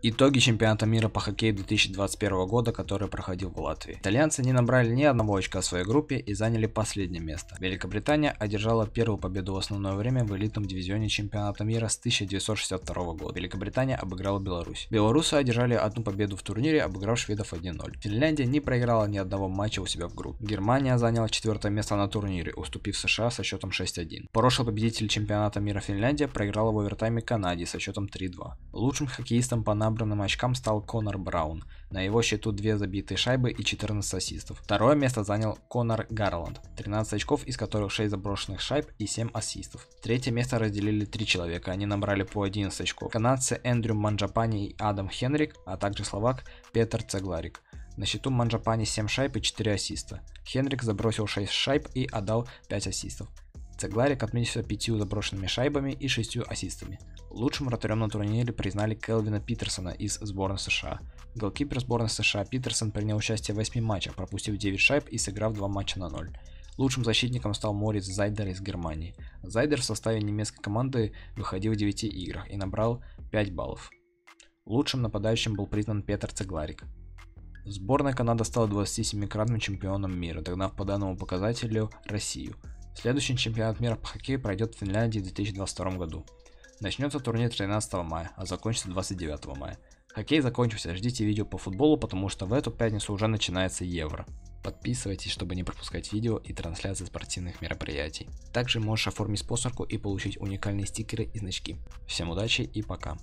Итоги чемпионата мира по хоккею 2021 года, который проходил в Латвии. Итальянцы не набрали ни одного очка в своей группе и заняли последнее место. Великобритания одержала первую победу в основное время в элитном дивизионе чемпионата мира с 1962 года. Великобритания обыграла Беларусь. Белорусы одержали одну победу в турнире, обыграв шведов 1-0. Финляндия не проиграла ни одного матча у себя в группе. Германия заняла четвертое место на турнире, уступив США со счетом 6-1. Прошлый победитель чемпионата мира Финляндия проиграла в овертайме Канаде со счетом 3-2. Лучшим хоккеистом по нам набранным очкам стал Конор Браун. На его счету 2 забитые шайбы и 14 ассистов. Второе место занял Конор Гарланд, 13 очков, из которых 6 заброшенных шайб и 7 ассистов. Третье место разделили 3 человека, они набрали по 11 очков. Канадцы Эндрю Манджапани и Адам Хенрик, а также словак Петр Цегларик. На счету Манджапани 7 шайб и 4 ассиста. Хенрик забросил 6 шайб и отдал 5 ассистов. Цегларик отметился пятью заброшенными шайбами и шестью ассистами. Лучшим вратарем на турнире признали Келвина Питерсона из сборной США. Голкипер сборной США Питерсон принял участие в 8 матчах, пропустив 9 шайб и сыграв 2 матча на 0. Лучшим защитником стал Морис Зайдер из Германии. Зайдер в составе немецкой команды выходил в 9 играх и набрал 5 баллов. Лучшим нападающим был признан Петр Цегларик. Сборная Канада стала 27-кратным чемпионом мира, догнав по данному показателю Россию – Следующий чемпионат мира по хоккею пройдет в Финляндии в 2022 году. Начнется турнир 13 мая, а закончится 29 мая. Хоккей закончился, ждите видео по футболу, потому что в эту пятницу уже начинается Евро. Подписывайтесь, чтобы не пропускать видео и трансляции спортивных мероприятий. Также можешь оформить спонсорку и получить уникальные стикеры и значки. Всем удачи и пока.